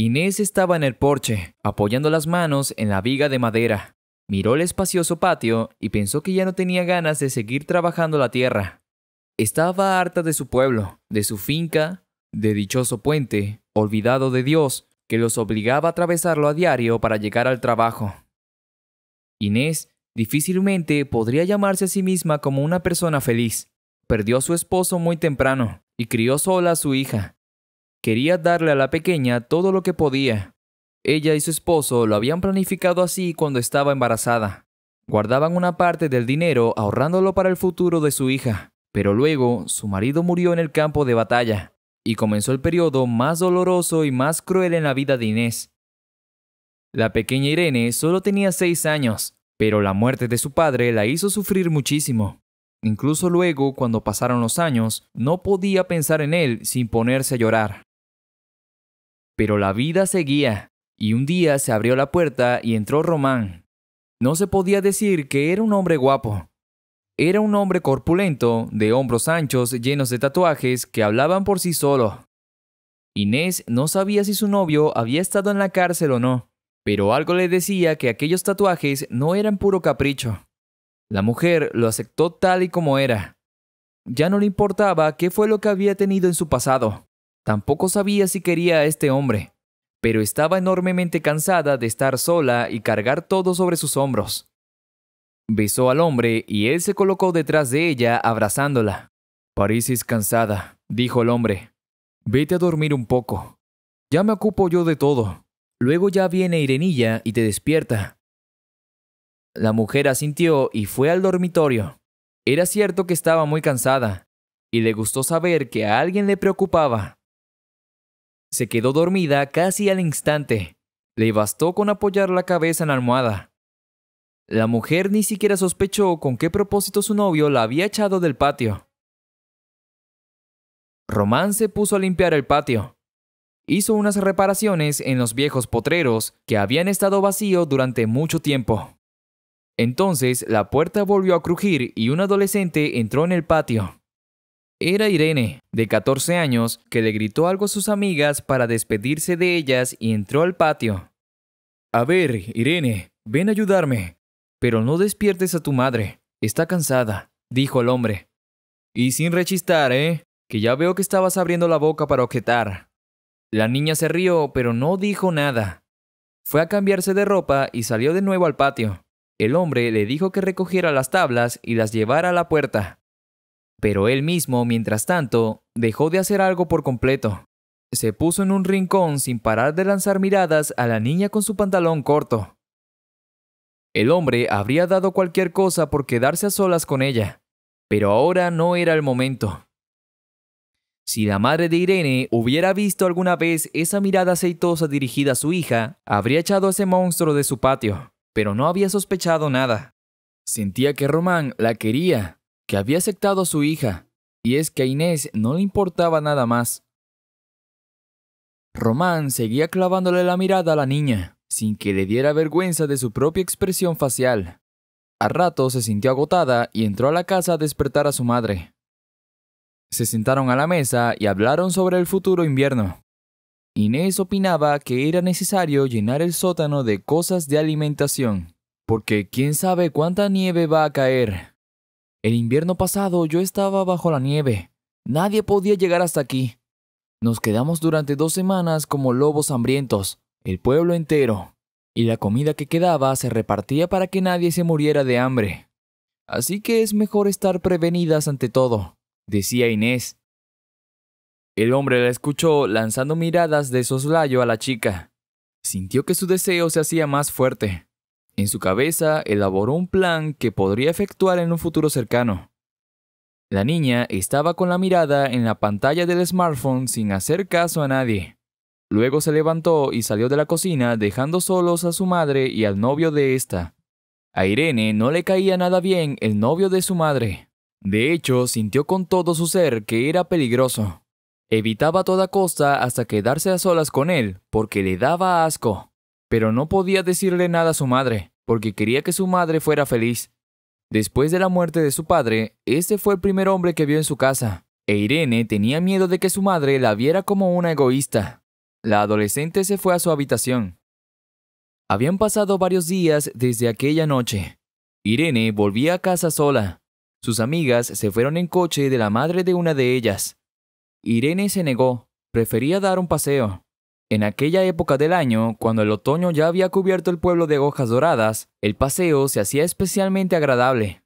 Inés estaba en el porche, apoyando las manos en la viga de madera. Miró el espacioso patio y pensó que ya no tenía ganas de seguir trabajando la tierra. Estaba harta de su pueblo, de su finca, de dichoso puente, olvidado de Dios, que los obligaba a atravesarlo a diario para llegar al trabajo. Inés difícilmente podría llamarse a sí misma como una persona feliz. Perdió a su esposo muy temprano y crió sola a su hija, Quería darle a la pequeña todo lo que podía. Ella y su esposo lo habían planificado así cuando estaba embarazada. Guardaban una parte del dinero ahorrándolo para el futuro de su hija, pero luego su marido murió en el campo de batalla, y comenzó el periodo más doloroso y más cruel en la vida de Inés. La pequeña Irene solo tenía seis años, pero la muerte de su padre la hizo sufrir muchísimo. Incluso luego, cuando pasaron los años, no podía pensar en él sin ponerse a llorar. Pero la vida seguía, y un día se abrió la puerta y entró Román. No se podía decir que era un hombre guapo. Era un hombre corpulento, de hombros anchos, llenos de tatuajes que hablaban por sí solo. Inés no sabía si su novio había estado en la cárcel o no, pero algo le decía que aquellos tatuajes no eran puro capricho. La mujer lo aceptó tal y como era. Ya no le importaba qué fue lo que había tenido en su pasado. Tampoco sabía si quería a este hombre, pero estaba enormemente cansada de estar sola y cargar todo sobre sus hombros. Besó al hombre y él se colocó detrás de ella abrazándola. —Pareces cansada, dijo el hombre. Vete a dormir un poco. Ya me ocupo yo de todo. Luego ya viene Irenilla y te despierta. La mujer asintió y fue al dormitorio. Era cierto que estaba muy cansada, y le gustó saber que a alguien le preocupaba. Se quedó dormida casi al instante. Le bastó con apoyar la cabeza en la almohada. La mujer ni siquiera sospechó con qué propósito su novio la había echado del patio. Román se puso a limpiar el patio. Hizo unas reparaciones en los viejos potreros que habían estado vacíos durante mucho tiempo. Entonces la puerta volvió a crujir y un adolescente entró en el patio. Era Irene, de 14 años, que le gritó algo a sus amigas para despedirse de ellas y entró al patio. A ver, Irene, ven a ayudarme. Pero no despiertes a tu madre, está cansada, dijo el hombre. Y sin rechistar, ¿eh? Que ya veo que estabas abriendo la boca para objetar. La niña se rió, pero no dijo nada. Fue a cambiarse de ropa y salió de nuevo al patio. El hombre le dijo que recogiera las tablas y las llevara a la puerta. Pero él mismo, mientras tanto, dejó de hacer algo por completo. Se puso en un rincón sin parar de lanzar miradas a la niña con su pantalón corto. El hombre habría dado cualquier cosa por quedarse a solas con ella, pero ahora no era el momento. Si la madre de Irene hubiera visto alguna vez esa mirada aceitosa dirigida a su hija, habría echado a ese monstruo de su patio, pero no había sospechado nada. Sentía que Román la quería, que había aceptado a su hija, y es que a Inés no le importaba nada más. Román seguía clavándole la mirada a la niña, sin que le diera vergüenza de su propia expresión facial. A rato se sintió agotada y entró a la casa a despertar a su madre. Se sentaron a la mesa y hablaron sobre el futuro invierno. Inés opinaba que era necesario llenar el sótano de cosas de alimentación, porque quién sabe cuánta nieve va a caer. El invierno pasado yo estaba bajo la nieve. Nadie podía llegar hasta aquí. Nos quedamos durante dos semanas como lobos hambrientos, el pueblo entero, y la comida que quedaba se repartía para que nadie se muriera de hambre. Así que es mejor estar prevenidas ante todo, decía Inés. El hombre la escuchó lanzando miradas de soslayo a la chica. Sintió que su deseo se hacía más fuerte. En su cabeza elaboró un plan que podría efectuar en un futuro cercano. La niña estaba con la mirada en la pantalla del smartphone sin hacer caso a nadie. Luego se levantó y salió de la cocina dejando solos a su madre y al novio de esta. A Irene no le caía nada bien el novio de su madre. De hecho, sintió con todo su ser que era peligroso. Evitaba a toda costa hasta quedarse a solas con él, porque le daba asco pero no podía decirle nada a su madre, porque quería que su madre fuera feliz. Después de la muerte de su padre, este fue el primer hombre que vio en su casa, e Irene tenía miedo de que su madre la viera como una egoísta. La adolescente se fue a su habitación. Habían pasado varios días desde aquella noche. Irene volvía a casa sola. Sus amigas se fueron en coche de la madre de una de ellas. Irene se negó, prefería dar un paseo. En aquella época del año, cuando el otoño ya había cubierto el pueblo de hojas doradas, el paseo se hacía especialmente agradable.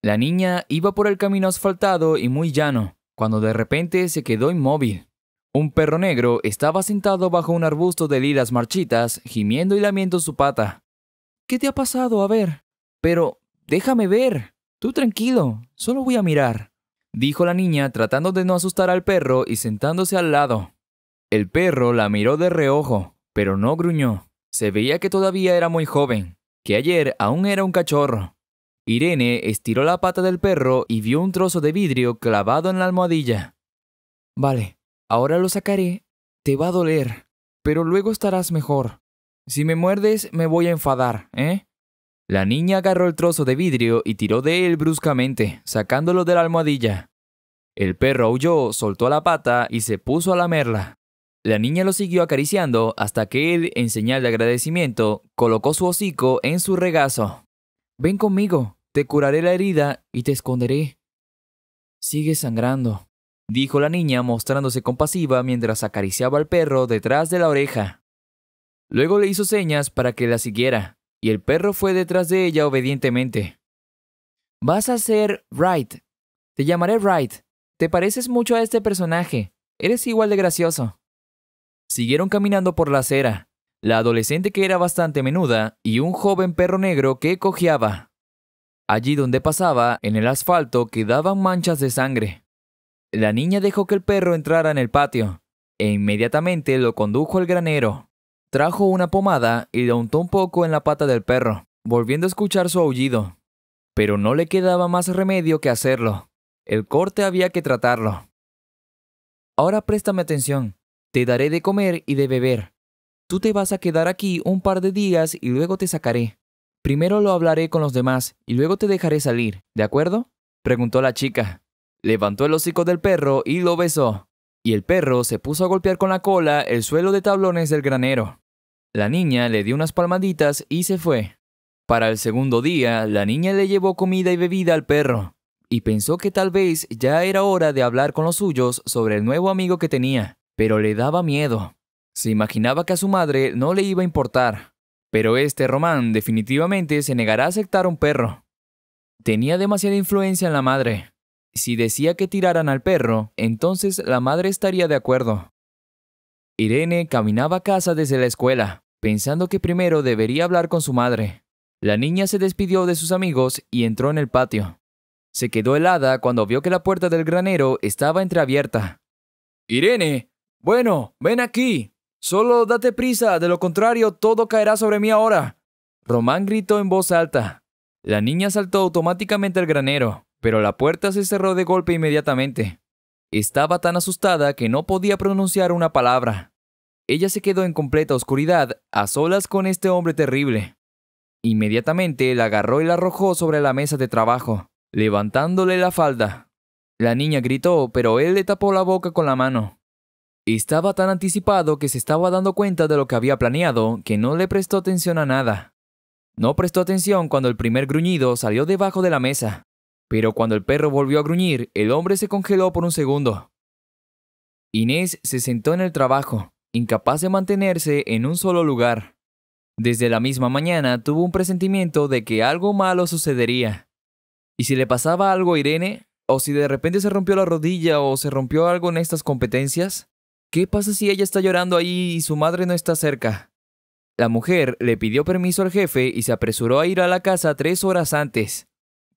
La niña iba por el camino asfaltado y muy llano, cuando de repente se quedó inmóvil. Un perro negro estaba sentado bajo un arbusto de lilas marchitas, gimiendo y lamiendo su pata. ¿Qué te ha pasado? A ver. Pero, déjame ver. Tú tranquilo, solo voy a mirar. Dijo la niña tratando de no asustar al perro y sentándose al lado. El perro la miró de reojo, pero no gruñó. Se veía que todavía era muy joven, que ayer aún era un cachorro. Irene estiró la pata del perro y vio un trozo de vidrio clavado en la almohadilla. Vale, ahora lo sacaré. Te va a doler, pero luego estarás mejor. Si me muerdes, me voy a enfadar, ¿eh? La niña agarró el trozo de vidrio y tiró de él bruscamente, sacándolo de la almohadilla. El perro aulló, soltó la pata y se puso a lamerla. La niña lo siguió acariciando hasta que él, en señal de agradecimiento, colocó su hocico en su regazo. Ven conmigo, te curaré la herida y te esconderé. Sigue sangrando, dijo la niña mostrándose compasiva mientras acariciaba al perro detrás de la oreja. Luego le hizo señas para que la siguiera, y el perro fue detrás de ella obedientemente. Vas a ser Wright. Te llamaré Wright. Te pareces mucho a este personaje. Eres igual de gracioso. Siguieron caminando por la acera, la adolescente que era bastante menuda y un joven perro negro que cojeaba. Allí donde pasaba, en el asfalto quedaban manchas de sangre. La niña dejó que el perro entrara en el patio e inmediatamente lo condujo al granero. Trajo una pomada y la untó un poco en la pata del perro, volviendo a escuchar su aullido. Pero no le quedaba más remedio que hacerlo. El corte había que tratarlo. Ahora préstame atención. Te daré de comer y de beber. Tú te vas a quedar aquí un par de días y luego te sacaré. Primero lo hablaré con los demás y luego te dejaré salir, ¿de acuerdo? preguntó la chica. Levantó el hocico del perro y lo besó. Y el perro se puso a golpear con la cola el suelo de tablones del granero. La niña le dio unas palmaditas y se fue. Para el segundo día, la niña le llevó comida y bebida al perro, y pensó que tal vez ya era hora de hablar con los suyos sobre el nuevo amigo que tenía pero le daba miedo. Se imaginaba que a su madre no le iba a importar, pero este Román definitivamente se negará a aceptar un perro. Tenía demasiada influencia en la madre. Si decía que tiraran al perro, entonces la madre estaría de acuerdo. Irene caminaba a casa desde la escuela, pensando que primero debería hablar con su madre. La niña se despidió de sus amigos y entró en el patio. Se quedó helada cuando vio que la puerta del granero estaba entreabierta. Irene, bueno, ven aquí. Solo date prisa, de lo contrario todo caerá sobre mí ahora. Román gritó en voz alta. La niña saltó automáticamente al granero, pero la puerta se cerró de golpe inmediatamente. Estaba tan asustada que no podía pronunciar una palabra. Ella se quedó en completa oscuridad, a solas con este hombre terrible. Inmediatamente la agarró y la arrojó sobre la mesa de trabajo, levantándole la falda. La niña gritó, pero él le tapó la boca con la mano. Estaba tan anticipado que se estaba dando cuenta de lo que había planeado que no le prestó atención a nada. No prestó atención cuando el primer gruñido salió debajo de la mesa, pero cuando el perro volvió a gruñir, el hombre se congeló por un segundo. Inés se sentó en el trabajo, incapaz de mantenerse en un solo lugar. Desde la misma mañana tuvo un presentimiento de que algo malo sucedería. ¿Y si le pasaba algo a Irene? ¿O si de repente se rompió la rodilla o se rompió algo en estas competencias? ¿Qué pasa si ella está llorando ahí y su madre no está cerca? La mujer le pidió permiso al jefe y se apresuró a ir a la casa tres horas antes.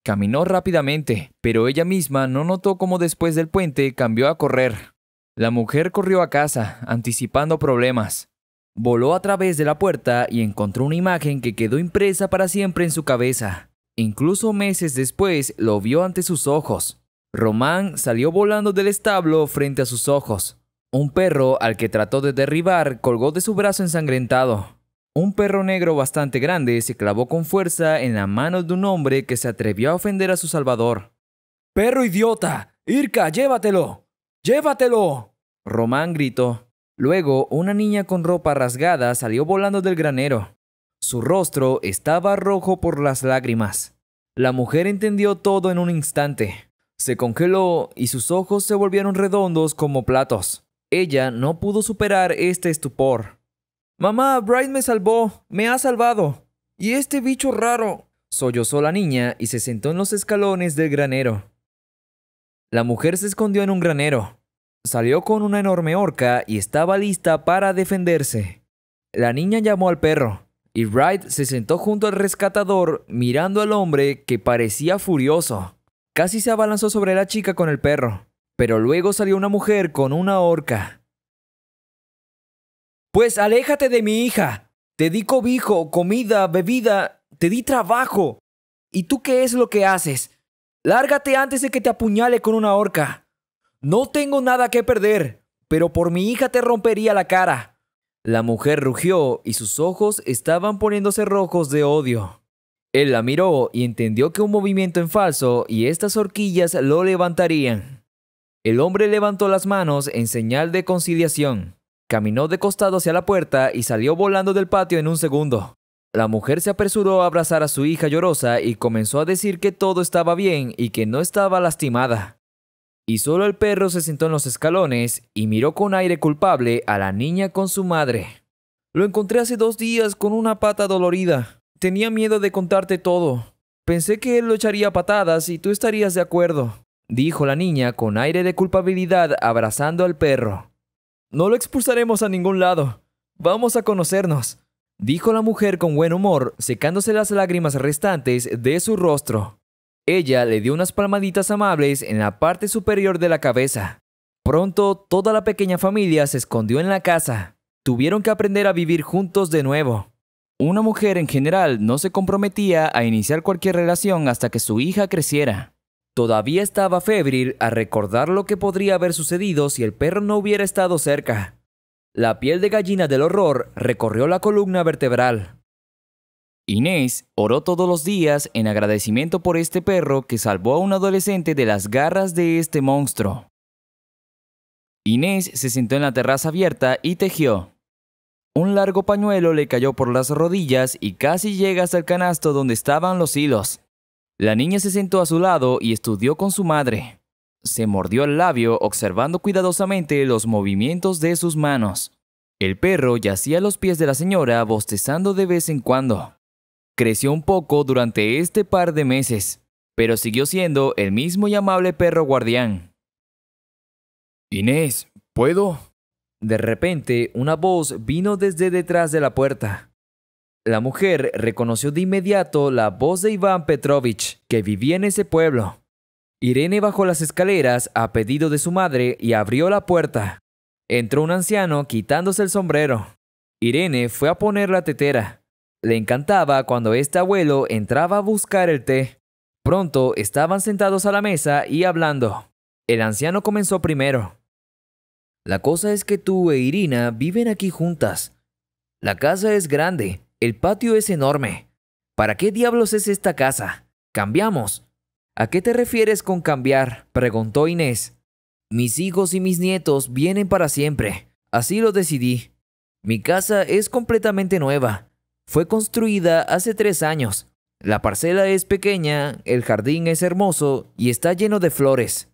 Caminó rápidamente, pero ella misma no notó cómo después del puente cambió a correr. La mujer corrió a casa, anticipando problemas. Voló a través de la puerta y encontró una imagen que quedó impresa para siempre en su cabeza. Incluso meses después lo vio ante sus ojos. Román salió volando del establo frente a sus ojos. Un perro al que trató de derribar colgó de su brazo ensangrentado. Un perro negro bastante grande se clavó con fuerza en la mano de un hombre que se atrevió a ofender a su salvador. ¡Perro idiota! ¡Irka, llévatelo! ¡Llévatelo! Román gritó. Luego, una niña con ropa rasgada salió volando del granero. Su rostro estaba rojo por las lágrimas. La mujer entendió todo en un instante. Se congeló y sus ojos se volvieron redondos como platos. Ella no pudo superar este estupor. Mamá, Bright me salvó, me ha salvado. Y este bicho raro. Sollozó la niña y se sentó en los escalones del granero. La mujer se escondió en un granero. Salió con una enorme horca y estaba lista para defenderse. La niña llamó al perro, y Bright se sentó junto al rescatador mirando al hombre que parecía furioso. Casi se abalanzó sobre la chica con el perro pero luego salió una mujer con una horca. Pues aléjate de mi hija. Te di cobijo, comida, bebida, te di trabajo. ¿Y tú qué es lo que haces? Lárgate antes de que te apuñale con una horca. No tengo nada que perder, pero por mi hija te rompería la cara. La mujer rugió y sus ojos estaban poniéndose rojos de odio. Él la miró y entendió que un movimiento en falso y estas horquillas lo levantarían. El hombre levantó las manos en señal de conciliación, caminó de costado hacia la puerta y salió volando del patio en un segundo. La mujer se apresuró a abrazar a su hija llorosa y comenzó a decir que todo estaba bien y que no estaba lastimada. Y solo el perro se sentó en los escalones y miró con aire culpable a la niña con su madre. Lo encontré hace dos días con una pata dolorida. Tenía miedo de contarte todo. Pensé que él lo echaría patadas y tú estarías de acuerdo dijo la niña con aire de culpabilidad abrazando al perro. No lo expulsaremos a ningún lado. Vamos a conocernos, dijo la mujer con buen humor, secándose las lágrimas restantes de su rostro. Ella le dio unas palmaditas amables en la parte superior de la cabeza. Pronto toda la pequeña familia se escondió en la casa. Tuvieron que aprender a vivir juntos de nuevo. Una mujer en general no se comprometía a iniciar cualquier relación hasta que su hija creciera. Todavía estaba febril a recordar lo que podría haber sucedido si el perro no hubiera estado cerca. La piel de gallina del horror recorrió la columna vertebral. Inés oró todos los días en agradecimiento por este perro que salvó a un adolescente de las garras de este monstruo. Inés se sentó en la terraza abierta y tejió. Un largo pañuelo le cayó por las rodillas y casi llega hasta el canasto donde estaban los hilos. La niña se sentó a su lado y estudió con su madre. Se mordió el labio observando cuidadosamente los movimientos de sus manos. El perro yacía a los pies de la señora bostezando de vez en cuando. Creció un poco durante este par de meses, pero siguió siendo el mismo y amable perro guardián. Inés, ¿puedo? De repente, una voz vino desde detrás de la puerta. La mujer reconoció de inmediato la voz de Iván Petrovich, que vivía en ese pueblo. Irene bajó las escaleras a pedido de su madre y abrió la puerta. Entró un anciano quitándose el sombrero. Irene fue a poner la tetera. Le encantaba cuando este abuelo entraba a buscar el té. Pronto estaban sentados a la mesa y hablando. El anciano comenzó primero. La cosa es que tú e Irina viven aquí juntas. La casa es grande, el patio es enorme. ¿Para qué diablos es esta casa? Cambiamos. ¿A qué te refieres con cambiar? preguntó Inés. Mis hijos y mis nietos vienen para siempre. Así lo decidí. Mi casa es completamente nueva. Fue construida hace tres años. La parcela es pequeña, el jardín es hermoso y está lleno de flores.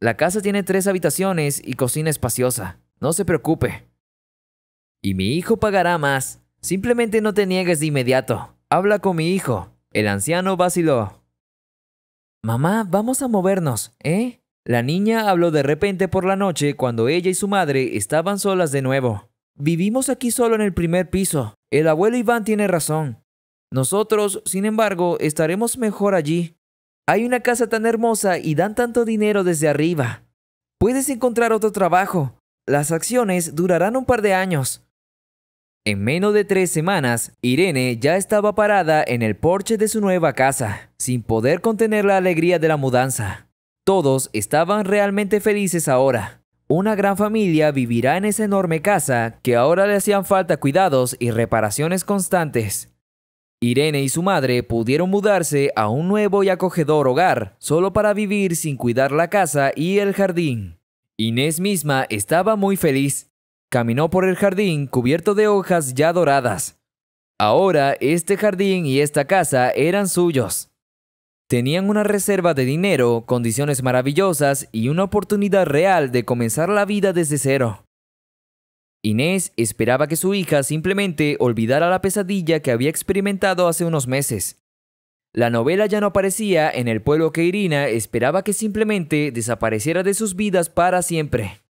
La casa tiene tres habitaciones y cocina espaciosa. No se preocupe. Y mi hijo pagará más. Simplemente no te niegues de inmediato. Habla con mi hijo. El anciano vaciló. Mamá, vamos a movernos, ¿eh? La niña habló de repente por la noche cuando ella y su madre estaban solas de nuevo. Vivimos aquí solo en el primer piso. El abuelo Iván tiene razón. Nosotros, sin embargo, estaremos mejor allí. Hay una casa tan hermosa y dan tanto dinero desde arriba. Puedes encontrar otro trabajo. Las acciones durarán un par de años. En menos de tres semanas, Irene ya estaba parada en el porche de su nueva casa, sin poder contener la alegría de la mudanza. Todos estaban realmente felices ahora. Una gran familia vivirá en esa enorme casa que ahora le hacían falta cuidados y reparaciones constantes. Irene y su madre pudieron mudarse a un nuevo y acogedor hogar, solo para vivir sin cuidar la casa y el jardín. Inés misma estaba muy feliz, Caminó por el jardín cubierto de hojas ya doradas. Ahora este jardín y esta casa eran suyos. Tenían una reserva de dinero, condiciones maravillosas y una oportunidad real de comenzar la vida desde cero. Inés esperaba que su hija simplemente olvidara la pesadilla que había experimentado hace unos meses. La novela ya no aparecía en el pueblo que Irina esperaba que simplemente desapareciera de sus vidas para siempre.